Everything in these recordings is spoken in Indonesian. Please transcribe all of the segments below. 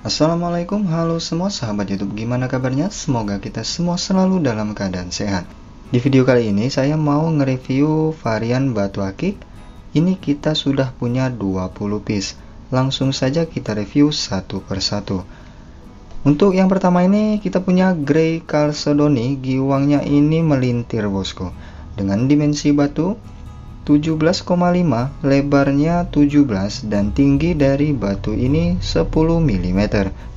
Assalamualaikum, halo semua sahabat YouTube, gimana kabarnya? Semoga kita semua selalu dalam keadaan sehat. Di video kali ini saya mau nge-review varian batu akik. Ini kita sudah punya 20 piece. Langsung saja kita review satu persatu. Untuk yang pertama ini kita punya Grey Calcedony. giwangnya ini melintir bosku. Dengan dimensi batu 17,5, lebarnya 17 dan tinggi dari batu ini 10 mm.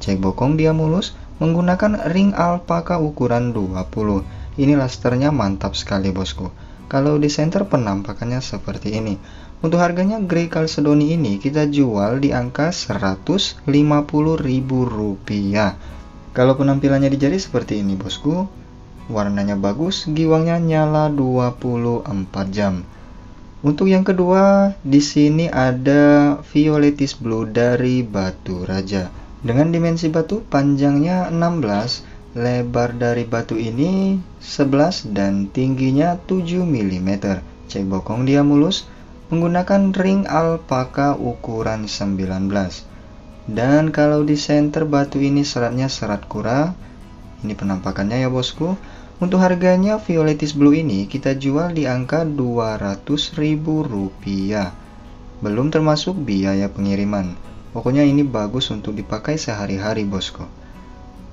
Cek bokong dia mulus menggunakan ring alpaka ukuran 20. Ini lasternya mantap sekali bosku. Kalau di center penampakannya seperti ini. Untuk harganya Grey calcedony ini kita jual di angka rp rupiah. Kalau penampilannya di jari seperti ini bosku, warnanya bagus, giwangnya nyala 24 jam. Untuk yang kedua, di sini ada Violetis Blue dari Batu Raja. Dengan dimensi batu panjangnya 16, lebar dari batu ini 11 dan tingginya 7 mm. Cek bokong dia mulus menggunakan ring alpaka ukuran 19. Dan kalau di center batu ini seratnya serat kura. Ini penampakannya ya bosku. Untuk harganya Violetis Blue ini kita jual di angka Rp200.000 Belum termasuk biaya pengiriman Pokoknya ini bagus untuk dipakai sehari-hari bosku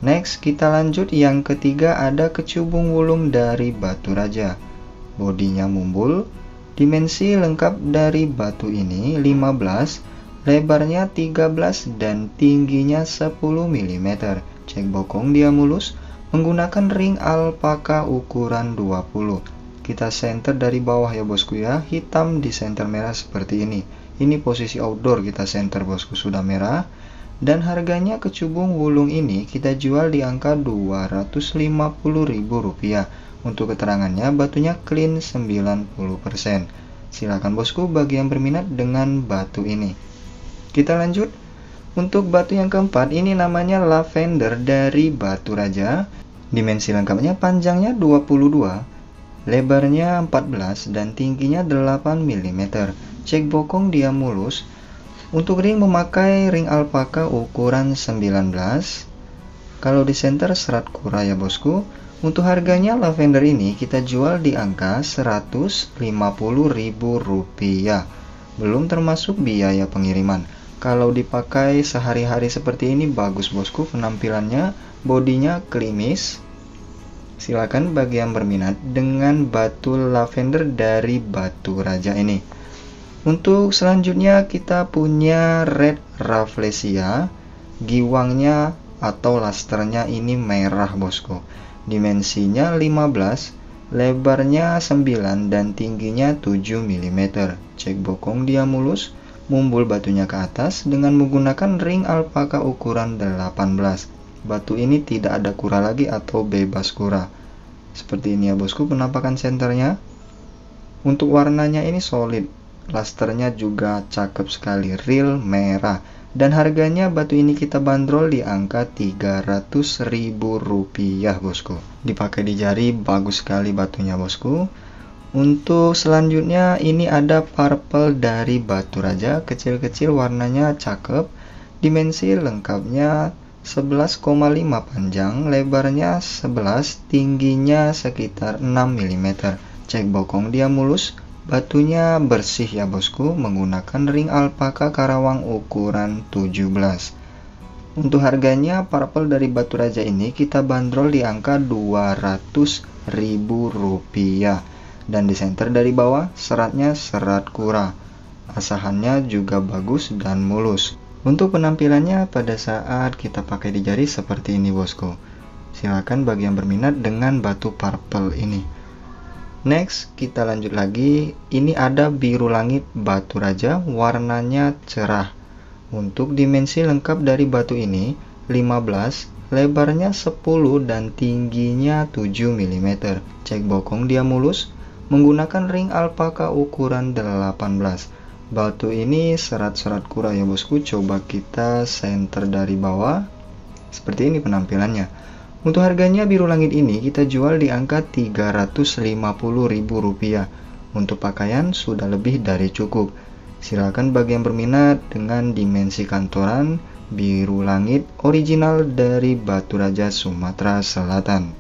Next kita lanjut yang ketiga ada kecubung wulung dari batu raja Bodinya mumbul Dimensi lengkap dari batu ini 15 Lebarnya 13 dan tingginya 10 mm Cek bokong dia mulus menggunakan ring alpaka ukuran 20 kita center dari bawah ya bosku ya hitam di center merah seperti ini ini posisi outdoor kita center bosku sudah merah dan harganya kecubung wulung ini kita jual di angka 250.000 rupiah. untuk keterangannya batunya clean 90% silahkan bosku bagi yang berminat dengan batu ini kita lanjut untuk batu yang keempat, ini namanya lavender dari batu raja. Dimensi lengkapnya panjangnya 22, lebarnya 14, dan tingginya 8 mm. Cek bokong dia mulus. Untuk ring memakai ring alpaka ukuran 19. Kalau di center serat kura ya bosku. Untuk harganya lavender ini kita jual di angka Rp150.000. Belum termasuk biaya pengiriman. Kalau dipakai sehari-hari seperti ini bagus bosku penampilannya, bodinya klimis. Silakan bagi yang berminat dengan batu lavender dari batu raja ini. Untuk selanjutnya kita punya red rafflesia, giwangnya atau lasternya ini merah bosku. Dimensinya 15, lebarnya 9 dan tingginya 7 mm. Cek bokong dia mulus, Mumbul batunya ke atas dengan menggunakan ring alpaka ukuran 18. Batu ini tidak ada kura lagi atau bebas kura. Seperti ini ya bosku penampakan senternya. Untuk warnanya ini solid. Lasternya juga cakep sekali, real merah. Dan harganya batu ini kita bandrol di angka 300.000 rupiah bosku. Dipakai di jari bagus sekali batunya bosku untuk selanjutnya ini ada purple dari batu raja kecil-kecil warnanya cakep dimensi lengkapnya 11,5 panjang lebarnya 11 tingginya sekitar 6 mm cek bokong dia mulus batunya bersih ya bosku menggunakan ring alpaka karawang ukuran 17 untuk harganya purple dari Batu Raja ini kita bandrol di angka 200 ribu rupiah dan di center dari bawah, seratnya serat kura. Asahannya juga bagus dan mulus. Untuk penampilannya pada saat kita pakai di jari seperti ini bosku. Silahkan bagi yang berminat dengan batu purple ini. Next, kita lanjut lagi. Ini ada biru langit batu raja, warnanya cerah. Untuk dimensi lengkap dari batu ini, 15, lebarnya 10 dan tingginya 7 mm. Cek bokong dia mulus, menggunakan ring alpaka ukuran 18 batu ini serat-serat kura ya bosku coba kita center dari bawah seperti ini penampilannya untuk harganya biru langit ini kita jual di angka rp rupiah untuk pakaian sudah lebih dari cukup silakan bagi yang berminat dengan dimensi kantoran biru langit original dari Batu Raja Sumatera Selatan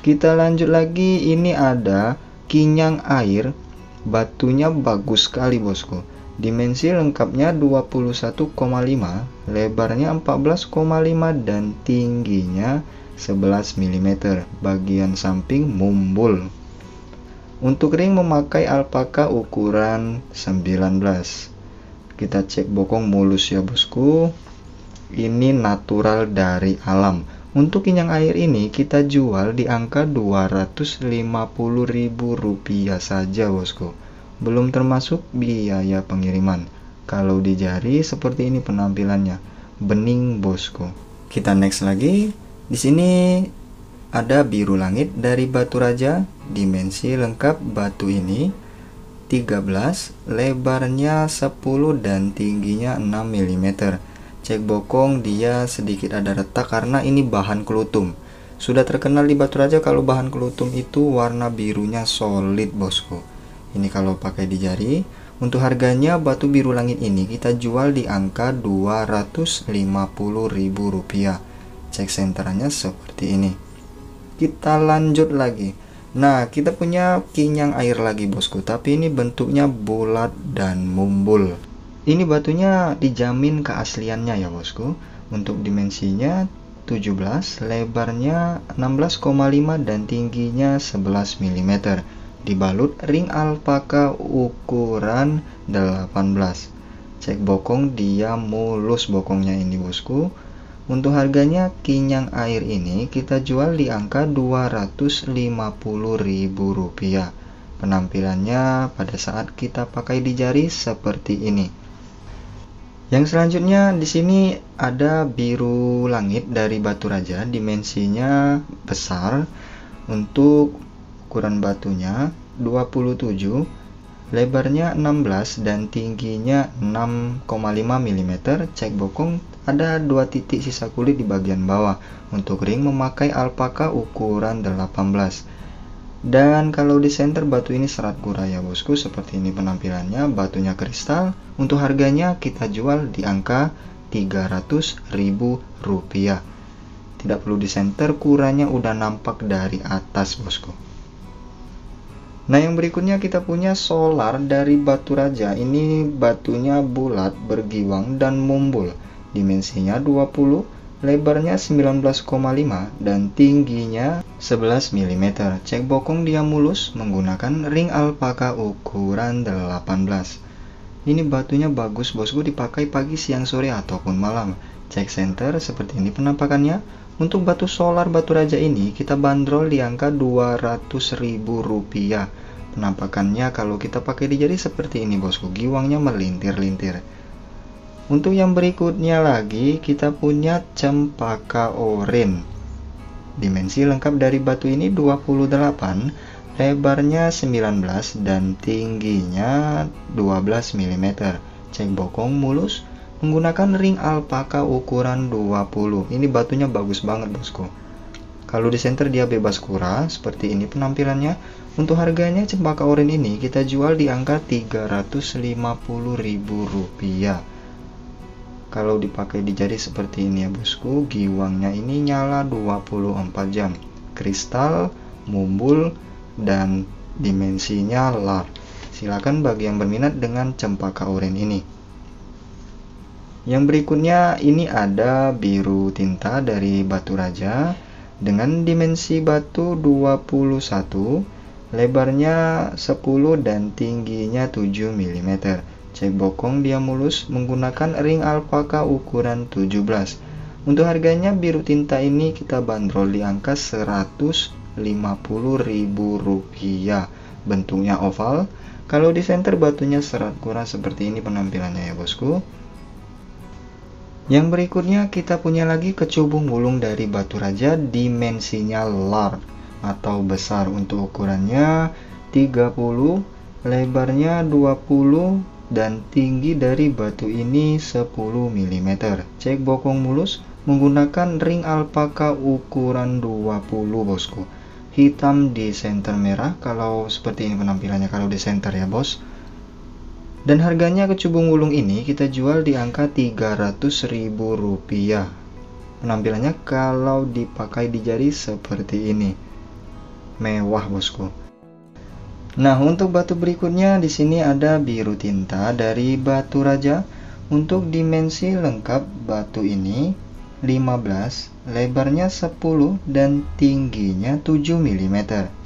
kita lanjut lagi ini ada kinyang air, batunya bagus sekali bosku. Dimensi lengkapnya 21,5, lebarnya 14,5 dan tingginya 11 mm. Bagian samping mumbul. Untuk ring memakai alpaka ukuran 19. Kita cek bokong mulus ya bosku. Ini natural dari alam untuk kinyang air ini kita jual di angka rp rupiah saja bosku. Belum termasuk biaya pengiriman. Kalau di jari seperti ini penampilannya. Bening bosku. Kita next lagi. Di sini ada biru langit dari batu raja. Dimensi lengkap batu ini 13, lebarnya 10 dan tingginya 6 mm cek bokong dia sedikit ada retak karena ini bahan kelutum sudah terkenal di batu raja kalau bahan kelutum itu warna birunya solid bosku ini kalau pakai di jari untuk harganya batu biru langit ini kita jual di angka ribu rupiah cek senternya seperti ini kita lanjut lagi Nah, kita punya kinyang air lagi bosku, tapi ini bentuknya bulat dan mumbul. Ini batunya dijamin keasliannya ya bosku. Untuk dimensinya 17, lebarnya 16,5 dan tingginya 11 mm. Dibalut ring alpaka ukuran 18. Cek bokong dia mulus bokongnya ini bosku. Untuk harganya kinyang air ini kita jual di angka rp rupiah. Penampilannya pada saat kita pakai di jari seperti ini. Yang selanjutnya di sini ada biru langit dari batu raja, dimensinya besar untuk ukuran batunya 27, lebarnya 16 dan tingginya 6,5 mm. Cek bokong ada dua titik sisa kulit di bagian bawah. Untuk ring memakai alpaka ukuran 18. Dan kalau di center batu ini serat gura ya bosku, seperti ini penampilannya, batunya kristal. Untuk harganya kita jual di angka 300 ribu rupiah. Tidak perlu di center, kurangnya udah nampak dari atas bosku. Nah yang berikutnya kita punya solar dari batu raja Ini batunya bulat, bergiwang, dan mumbul Dimensinya 20 lebarnya 19,5 dan tingginya 11 mm. Cek bokong dia mulus menggunakan ring alpaka ukuran 18. Ini batunya bagus bosku dipakai pagi, siang, sore ataupun malam. Cek center seperti ini penampakannya. Untuk batu solar batu raja ini kita bandrol di angka 200.000 rupiah. Penampakannya kalau kita pakai di jari seperti ini bosku, giwangnya melintir-lintir untuk yang berikutnya lagi kita punya cempaka orin. dimensi lengkap dari batu ini 28 lebarnya 19 dan tingginya 12 mm cek bokong mulus menggunakan ring alpaka ukuran 20 ini batunya bagus banget bosku kalau di center dia bebas kura, seperti ini penampilannya. Untuk harganya cempaka orin ini kita jual di angka ribu rupiah kalau dipakai di jari seperti ini ya bosku giwangnya ini nyala 24 jam kristal mumbul dan dimensinya lar silakan bagi yang berminat dengan cempaka urin ini yang berikutnya ini ada biru tinta dari batu raja dengan dimensi batu 21 lebarnya 10 dan tingginya 7 mm Cek bokong dia mulus menggunakan ring alpaka ukuran 17. Untuk harganya biru tinta ini kita bandrol di angka 150.000 rupiah. Bentuknya oval. Kalau di center batunya serat kurang seperti ini penampilannya ya bosku. Yang berikutnya kita punya lagi kecubung bulung dari batu raja dimensinya large atau besar untuk ukurannya 30 lebarnya 20 dan tinggi dari batu ini 10 mm. Cek bokong mulus menggunakan ring alpaka ukuran 20 bosku. Hitam di center merah kalau seperti ini penampilannya kalau di center ya bos. Dan harganya kecubung gulung ini kita jual di angka ribu rupiah. Penampilannya kalau dipakai di jari seperti ini. Mewah bosku. Nah, untuk batu berikutnya di sini ada biru tinta dari batu raja. Untuk dimensi lengkap batu ini 15, lebarnya 10 dan tingginya 7 mm.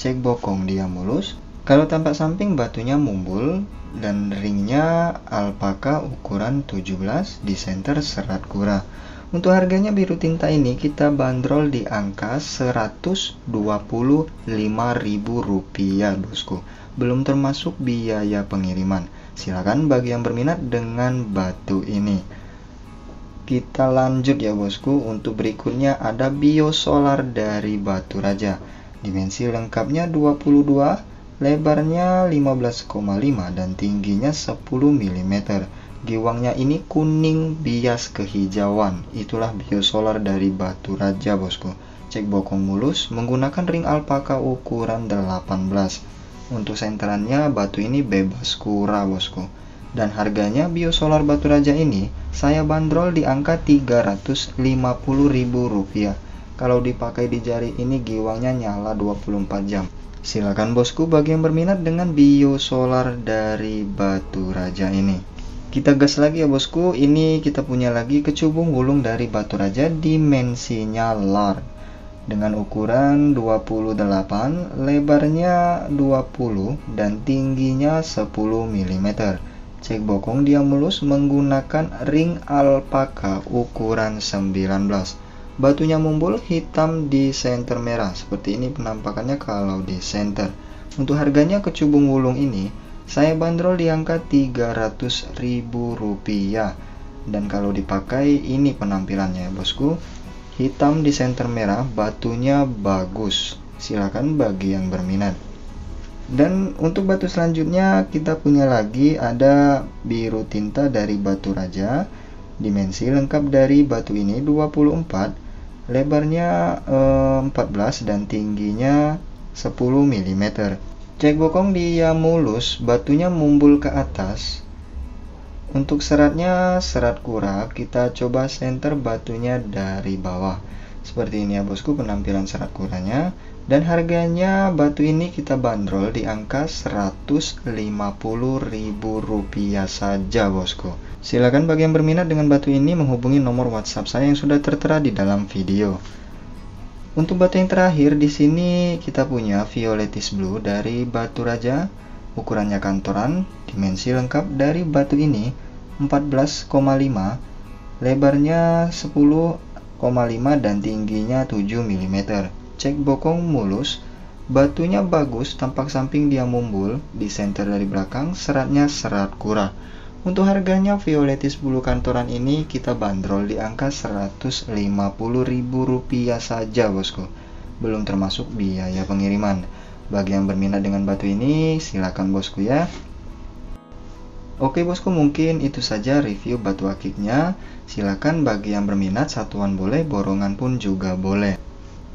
Cek bokong dia mulus. Kalau tampak samping batunya mumbul dan ringnya alpaka ukuran 17 di center serat kura. Untuk harganya biru tinta ini kita bandrol di angka 125.000 rupiah bosku belum termasuk biaya pengiriman. Silakan bagi yang berminat dengan batu ini. Kita lanjut ya bosku, untuk berikutnya ada biosolar dari Batu Raja. Dimensi lengkapnya 22, lebarnya 15,5 dan tingginya 10 mm. Giwangnya ini kuning bias kehijauan. Itulah biosolar dari Batu Raja, Bosku. Cek bokong mulus menggunakan ring alpaka ukuran 18 untuk senterannya batu ini bebas kura bosku. Dan harganya biosolar batu raja ini saya bandrol di angka 350.000 rupiah Kalau dipakai di jari ini giwangnya nyala 24 jam. Silakan bosku bagi yang berminat dengan biosolar dari batu raja ini kita gas lagi ya bosku ini kita punya lagi kecubung gulung dari batu raja dimensinya large dengan ukuran 28, lebarnya 20 dan tingginya 10 mm. Cek bokong dia mulus menggunakan ring alpaka ukuran 19. Batunya mumbul hitam di center merah. Seperti ini penampakannya kalau di center. Untuk harganya kecubung wulung ini, saya bandrol di angka 300.000 rupiah. Dan kalau dipakai ini penampilannya ya bosku hitam di center merah batunya bagus silakan bagi yang berminat dan untuk batu selanjutnya kita punya lagi ada biru tinta dari batu raja dimensi lengkap dari batu ini 24 lebarnya eh, 14 dan tingginya 10 mm cek bokong dia mulus batunya mumbul ke atas untuk seratnya, serat kurap kita coba center batunya dari bawah. Seperti ini ya bosku penampilan serat kuranya dan harganya batu ini kita bandrol di angka rp rupiah saja bosku. Silahkan bagi yang berminat dengan batu ini menghubungi nomor WhatsApp saya yang sudah tertera di dalam video. Untuk batu yang terakhir di sini kita punya Violetis Blue dari Batu Raja Ukurannya kantoran, dimensi lengkap dari batu ini 14,5, lebarnya 10,5 dan tingginya 7 mm. Cek bokong mulus, batunya bagus, tampak samping dia mumbul, center dari belakang, seratnya serat kura. Untuk harganya Violetis bulu kantoran ini kita bandrol di angka rp rupiah saja bosku, belum termasuk biaya pengiriman. Bagi yang berminat dengan batu ini, silakan bosku ya. Oke bosku mungkin itu saja review batu akiknya. Silakan bagi yang berminat satuan boleh, borongan pun juga boleh.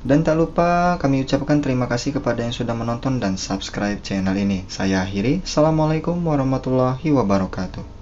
Dan tak lupa kami ucapkan terima kasih kepada yang sudah menonton dan subscribe channel ini. Saya akhiri. Assalamualaikum warahmatullahi wabarakatuh.